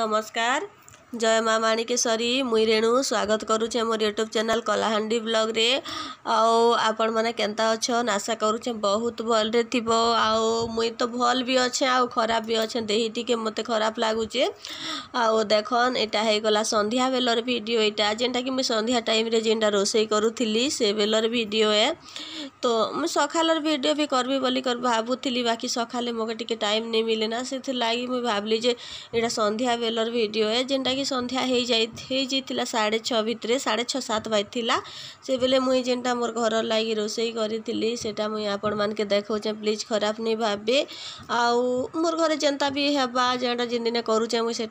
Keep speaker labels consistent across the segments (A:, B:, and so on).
A: নমস্কার জয় মা মাণিকেশ্বରୀ ମୁଇଁ ରେଣୁ ସ୍ୱାଗତ କରୁଛେ ମୋର ୟୁଟ୍ୟୁବ୍ ଚ୍ୟାନେଲ୍ କଲାହାଣ୍ଡି ବ୍ଲଗ୍ରେ ଆଉ ଆପଣମାନେ କେନ୍ତା ଅଛନ୍ ଆଶା କରୁଛେଁ ବହୁତ ଭଲରେ ଥିବ ଆଉ ମୁଇଁ ତ ଭଲ୍ ବି ଅଛେଁ ଆଉ ଖରାପ ବି ଅଛେଁ ଦେହି ଟିକେ ମୋତେ ଖରାପ ଲାଗୁଛେ ଆଉ ଦେଖନ୍ ଏଇଟା ହେଇଗଲା ସନ୍ଧ୍ୟା ବେଲର ଭିଡ଼ିଓ ଏଇଟା ଯେନ୍ଟାକି ମୁଇଁ ସନ୍ଧ୍ୟା ଟାଇମ୍ରେ ଯେନ୍ଟା ରୋଷେଇ କରୁଥିଲି ସେ ବେଲର ଭିଡ଼ିଓ ଏ तो मुझे सकाल भिड भी करी बोल कर थी बाकी सकाल मगे टाइम नहीं मिले ना से लगे मुझे भाविली जे यहाँ सन्ध्या बेलर भिड जेनटा कि सन्ध्या साढ़े छः भितर साढ़े छः सात बाई से बेले मुई जेनटा मोर घर लग रोष करी से मुई आपण मानके देखे प्लीज खराब नहीं भावे आउ मोर घर जेनता भी हेबा जेटा जिन दिन करुचे मुझे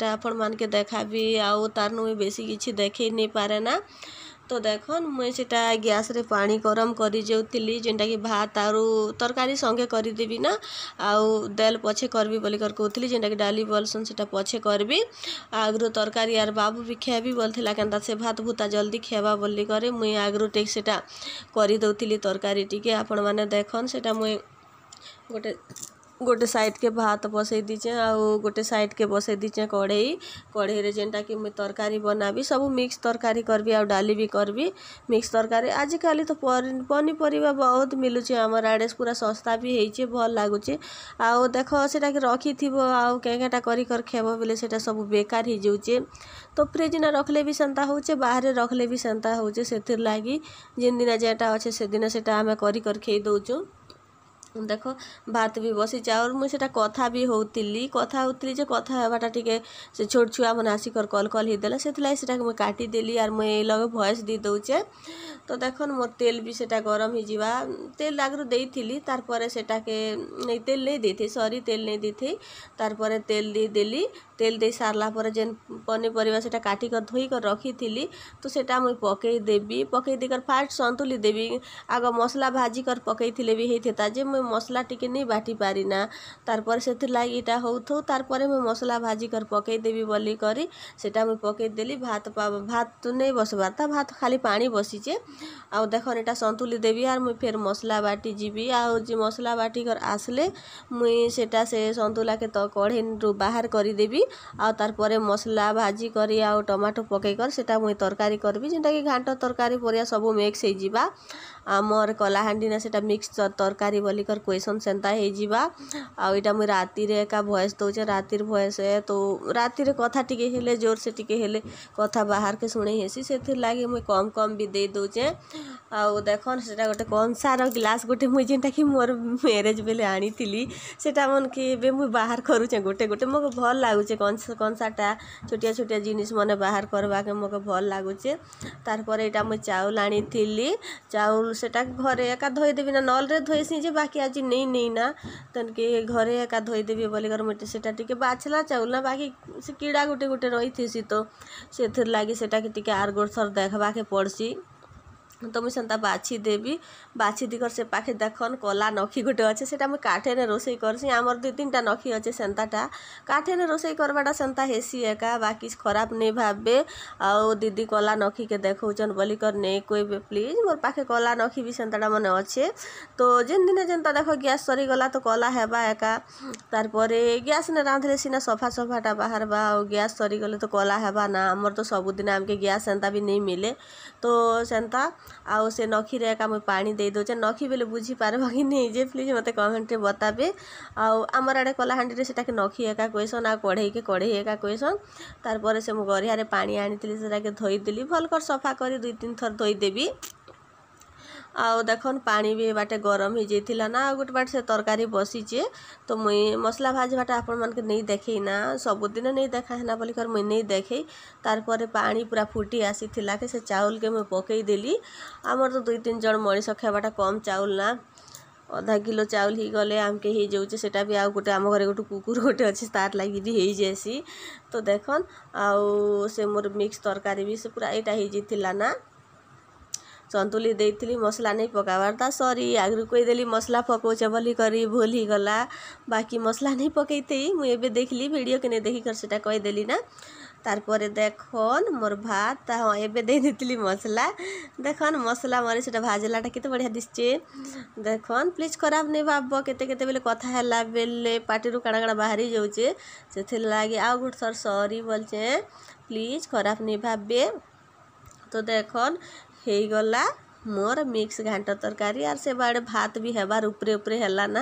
A: देखा भी आउ तार बेस किसी देखे नहीं पारे ना ତ ଦେଖନ୍ ମୁଇଁ ସେଟା ଗ୍ୟାସ୍ରେ ପାଣି ଗରମ୍ କରି ଯାଉଥିଲି ଯେନ୍ଟାକି ଭାତ୍ ଆରୁ ତରକାରୀ ସଙ୍ଗେ କରିଦେବି ନା ଆଉ ଦେଲ୍ ପଛେ କର୍ବି ବୋଲିକରି କହୁଥିଲି ଯେନ୍ଟାକି ଡାଲି ବୋଲ୍ସନ୍ ସେଟା ପଛେ କର୍ବି ଆଗ୍ରୁ ତରକାରୀ ଆର୍ ବାବୁ ବି ଖାଏବି ବୋଲିଥିଲା କେନ୍ତା ସେ ଭାତ୍ ଭୁତା ଜଲ୍ଦି ଖାଏବା ବୋଲିକରି ମୁଇଁ ଆଗ୍ରୁ ଟିକେ ସେଟା କରିଦେଉଥିଲି ତରକାରୀ ଟିକେ ଆପଣମାନେ ଦେଖନ୍ ସେଟା ମୁଇଁ ଗୋଟେ गोटे सैड के भात बसई दीचे आ गए सैड के बसई दीचे कढ़ई कढ़ई जेनटा कि मुझ तरकारी बनाबी सब मिक्स तरकारी करी भी डाली भी करी मिक्स तरकारी आजिकल तो पनीपरिया बहुत मिलूचे आम आड़े पूरा शस्ता भी होचे भल लगुचे आ देख से रखी थो कैटा कर खेब बोले से सब बेकार हो जाऊे तो फ्रिज ना रखले भी सेन्ता हो बाहर रखले भी सेन्ता हो लगी जिन दिन जेटा अच्छे से दिन से आम कर खेई दौचू ଦେଖ ଭାତ ବି ବସିଚାଉଲ ମୁଇଁ ସେଟା କଥା ବି ହଉଥିଲି କଥା ହଉଥିଲି ଯେ କଥା ହେବାଟା ଟିକେ ସେ ଛୋଟ ଛୁଆମାନେ ଆସିକରି କଲ୍ କଲ୍ ହେଇଦେଲେ ସେଥିଲାଗି ସେଟାକୁ ମୁଇଁ କାଟିଦେଲି ଆର୍ ମୁଇଁ ଏଇ ଲଗେ ଭଏସ୍ ଦେଇ ଦେଉଛେ ତ ଦେଖନ୍ ମୋର ତେଲ ବି ସେଟା ଗରମ ହେଇଯିବା ତେଲ ଆଗରୁ ଦେଇଥିଲି ତାର୍ ପରେ ସେଟାକେ ନେଇ ତେଲ ନେଇ ଦେଇଥି ସରି ତେଲ ନେଇ ଦେଇଥି ତାର୍ ପରେ ତେଲ ଦେଇଦେଲି তেল দিয়ে সারা পরে যে পনিপরিবা সেটা কাটিক ধোইক রখিলি তো সেটা মুই পকাই দেবি পকাই দিকর ফার্স্ট সন্তুলি দেবি আগ মশলা ভাজিকর পকাইলে বি হইতা যে মুই মশলা টিকে নেই বাটি পারি না তারপরে সেগে এটা হোথাও তারপরে মুই মশলা ভাজিকর পকাই দেবি বলি করি সেটা মুই পকাই দেলি ভাত ভাত নেই বসবার তা ভাত খালি পানি বসিছে আউ দেখুন এটা সন্তুলি দেবি আর মুই ফের মশলা বাটি যাবি আউ যে মশলা বাটিকর আসলে মুই সেটা সে সন্তুলাকে তো কড়েনরু বাহার করিদেবি ଆଉ ତାର୍ ପରେ ମସଲା ଭାଜି କରି ଆଉ ଟମାଟୋ ପକେଇକରି ସେଟା ମୁଇଁ ତରକାରୀ କରିବି ଯେନ୍ଟାକି ଘାଣ୍ଟ ତରକାରୀ ପରିଆ ସବୁ ମିକ୍ସ ହେଇଯିବା ଆମର୍ କଲାହାଣ୍ଡିନେ ସେଟା ମିକ୍ସ ତରକାରୀ ବୋଲିକରି କହିସନ୍ ସେନ୍ତା ହେଇଯିବା ଆଉ ଇଟା ମୁଇଁ ରାତିରେ ଏକା ଭଏସ୍ ଦଉଚେଁ ରାତିର୍ ଭଏସ୍ ଏ ତ ରାତିରେ କଥା ଟିକେ ହେଲେ ଜୋର୍ସେ ଟିକେ ହେଲେ କଥା ବାହାର୍କେ ଶୁଣେଇ ହେସି ସେଥିର୍ଲାଗି ମୁଇଁ କମ୍ କମ୍ ବି ଦେଇ ଦଉଚେଁ ଆଉ ଦେଖନ୍ ସେଟା ଗୋଟେ କଂସାର ଗ୍ଲାସ୍ ଗୋଟେ ମୁଇଁ ଯେନ୍ଟାକି ମୋର୍ ମ୍ୟାରେଜ୍ ବେଲେ ଆଣିଥିଲି ସେଟା ମନ୍କେ ଏବେ ମୁଇଁ ବାହାର୍ କରୁଚେଁ ଗୋଟେ ଗୋଟେ ମୋକେ ଭଲ୍ ଲାଗୁଚେ କଂସାଟା ଛୋଟିଆ ଛୋଟିଆ ଜିନିଷ୍ ମାନେ ବାହାର୍ କର୍ବାକେ ମୋକେ ଭଲ୍ ଲାଗୁଛେ ତାର୍ ପରେ ଇଟା ମୁଇଁ ଚାଉଲ୍ ଆଣିଥିଲି ଚାଉଲ୍ ସେଟା ଘରେ ଏକା ଧୋଇଦେବି ନା ନଲ୍ରେ ଧୋଇସି ଯେ ବାକି ଆଜି ନେଇ ନେଇନା ତେନ୍କେ ଘରେ ଏକା ଧୋଇଦେବି ବୋଲିକରି ମୁଇଁ ସେଟା ଟିକେ ବାଛ୍ଲା ଚାଉଲ୍ ନା ବାକି ସେ କିଡ଼ା ଗୁଟେ ଗୁଟେ ରହିଥିସି ତ ସେଥିର୍ ଲାଗି ସେଟାକେ ଟିକେ ଆର୍ ଗୋଟ୍ ଥର୍ ଦେଖ୍ବାକେ ପଡ଼୍ସି ତ ମୁଇଁ ସେନ୍ତା ବାଛିଦେବି ବାଛିଦିକର୍ ସେ ପାଖେ ଦେଖନ୍ କଲା ନଖି ଗୋଟେ ଅଛେ ସେଟା ମୁଇଁ କାଠେନେ ରୋଷେଇ କର୍ସି ଆମର୍ ଦୁଇ ତିନିଟା ନଖି ଅଛେ ସେନ୍ତାଟା କାଠେନେ ରୋଷେଇ କର୍ବାଟା ସେନ୍ତା ହେସି ଏକା ବାକି ଖରାପ ନେଇ ଭାବ୍ବେ ଆଉ ଦିଦି କଲା ନଖିକେ ଦେଖଉଛନ୍ ବୋଲିକରି ନେଇ କହିବେ ପ୍ଲିଜ୍ ମୋର୍ ପାଖେ କଲା ନଖି ବି ସେନ୍ତାଟା ମାନେ ଅଛେ ତ ଯେନ୍ ଦିନେ ଯେନ୍ତା ଦେଖ ଗ୍ୟାସ୍ ସରିଗଲା ତ କଲା ହେବା ଏକା ତାର୍ପରେ ଗ୍ୟାସ୍ନେ ରାନ୍ଧିଲେ ସିନା ସଫା ସଫାଟା ବାହାରବା ଆଉ ଗ୍ୟାସ୍ ସରିଗଲେ ତ କଲା ହେବା ନା ଆମର୍ ତ ସବୁଦିନ ଆମ୍କେ ଗ୍ୟାସ୍ ସେନ୍ତା ବି ନେଇ ମିଲେ ତ ସେନ୍ତା ଆଉ ସେ ନଖିରେ ଏକା ମୁଇଁ ପାଣି ଦେଇ ନଖି ବେଲେ ବୁଝିପାରବ କି ନେଇ ଯେ ପ୍ଲିଜ୍ ମୋତେ କମେଣ୍ଟରେ ବତାବେ ଆଉ ଆମର ଆଡ଼େ କଲାହାଣ୍ଡିରେ ସେଟାକେ ନଖି ଏକା କହିସନ୍ ଆଉ କଢ଼େଇକେ କଢ଼େଇ ଏକା କହିସନ୍ ତାର୍ ପରେ ସେ ମୁଁ ଗରିଆରେ ପାଣି ଆଣିଥିଲି ସେଟାକେ ଧୋଇଦେଲି ଭଲ୍ କରି ସଫା କରି ଦୁଇ ତିନି ଥର ଧୋଇଦେବି ଆଉ ଦେଖନ୍ ପାଣି ବି ବାଟେ ଗରମ ହେଇଯାଇଥିଲା ନା ଆଉ ଗୋଟେ ବାଟେ ସେ ତରକାରୀ ବସିଛେ ତ ମୁଇଁ ମସଲା ଭାଜିବାଟା ଆପଣମାନଙ୍କୁ ନେଇ ଦେଖେଇ ନା ସବୁଦିନ ନେଇ ଦେଖା ହେନା ବୋଲିକରି ମୁଇଁ ନେଇ ଦେଖେଇ ତାର୍ ପରେ ପାଣି ପୁରା ଫୁଟି ଆସିଥିଲା କି ସେ ଚାଉଲ୍କେ ମୁଇଁ ପକେଇଦେଲି ଆମର ତ ଦୁଇ ତିନି ଜଣ ମଣିଷ ଖାଇବାଟା କମ୍ ଚାଉଲ୍ ନା ଅଧା କିଲୋ ଚାଉଲ୍ ହେଇଗଲେ ଆମ୍କେ ହେଇଯାଉଛେ ସେଟା ବି ଆଉ ଗୋଟେ ଆମ ଘରେ ଗୋଟେ କୁକୁର ଗୋଟେ ଅଛି ତାର୍ ଲାଗି ବି ହେଇଯାଏସି ତ ଦେଖନ୍ ଆଉ ସେ ମୋର ମିକ୍ସ ତରକାରୀ ବି ସେ ପୁରା ଏଇଟା ହେଇଯାଇଥିଲା ନା ସନ୍ତୁଲି ଦେଇଥିଲି ମସଲା ନେଇ ପକାବାର୍ଟା ସରି ଆଗରୁ କହିଦେଲି ମସଲା ପକଉଛେ ବୋଲିକରି ଭୁଲ ହେଇଗଲା ବାକି ମସଲା ନେଇ ପକେଇଥେଇ ମୁଇଁ ଏବେ ଦେଖିଲି ଭିଡ଼ିଓ କେନେ ଦେଖିକରି ସେଟା କହିଦେଲି ନା ତାର୍ପରେ ଦେଖନ୍ ମୋର୍ ଭାତ ହଁ ଏବେ ଦେଇଦେଇଥିଲି ମସଲା ଦେଖନ୍ ମସଲା ମରି ସେଟା ଭାଜିଲାଟା କେତେ ବଢ଼ିଆ ଦିଶୁଛେ ଦେଖନ୍ ପ୍ଲିଜ୍ ଖରାପ ନେଇ ଭାବବ କେତେ କେତେ ବେଲେ କଥା ହେଲା ବେଲେ ପାଟିରୁ କାଣା କାଣା ବାହାରି ଯାଉଛେ ସେଥିର୍ଲାଗି ଆଉ ଗୋଟେ ସର୍ ସରି ବୋଲଛେ ପ୍ଲିଜ୍ ଖରାପ ନେଇ ଭାବବେ তো দেখুন होगला मोर मिक्स घाट तरकारी आर से बाड़े भात भी हबार उपरे उपरे हला ना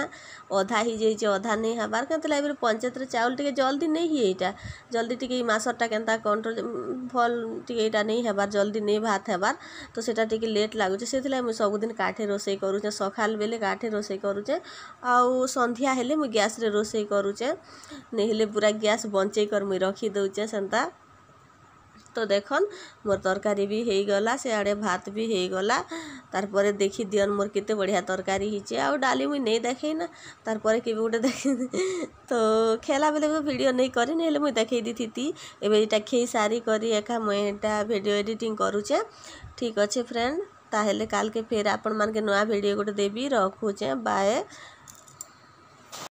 A: अधा ही जाइए अधा नहीं हबार क्या लगे पंचायत चाउल टे जल्दी नहीं हुए जल्दी टी मसटा के कंट्रोल भल टे यहाँ नहीं हबार जल्दी नहीं भात हबार तो से टी लेट लगुचे से मुझे सबुदिन काठे रोसे करुचे सका बेले काठे रोसे करुचे आउ सन्ध्या मुझे ग्यास रोसे करूचे नहीं पूरा गैस बंचे कर मुई रखीदे से তো দেখুন মোর তরকারি বি হয়ে হয়েগলা সেআড়ে ভাত বি হয়ে হয়েগলা তারপরে দেখি দিওন মোর কেতে বড়িয়া তরকারি হয়েছে আউ ডালি মুই নেই দেখাই না তারপরে কেবে গোটে দেখি তো খেলা বেলে ভিডিও নেই করি নেলে মুই দেখাই দিথিতি এবে এটা খেয়ে সারি করি একা মুই এটা ভিডিও এডিটিং করুছে ঠিক আছে ফ্রেন্ড তাহলে কালকে ফের আপন মানকে নয়া ভিডিও গোটে দেবি রখুছে বায়ে